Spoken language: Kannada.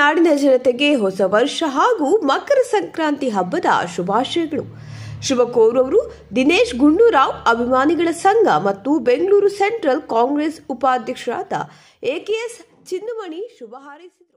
ನಾಡಿನ ಜನತೆಗೆ ಹೊಸ ವರ್ಷ ಹಾಗೂ ಮಕರ ಸಂಕ್ರಾಂತಿ ಹಬ್ಬದ ಶುಭಾಶಯಗಳು ಶುಭ ಕೋರವರು ದಿನೇಶ್ ಗುಂಡೂರಾವ್ ಅಭಿಮಾನಿಗಳ ಸಂಘ ಮತ್ತು ಬೆಂಗಳೂರು ಸೆಂಟ್ರಲ್ ಕಾಂಗ್ರೆಸ್ ಉಪಾಧ್ಯಕ್ಷರಾದ ಎಕೆಎಸ್ ಚಿನ್ನಮಣಿ ಶುಭ ಹಾರೈಸಿದರು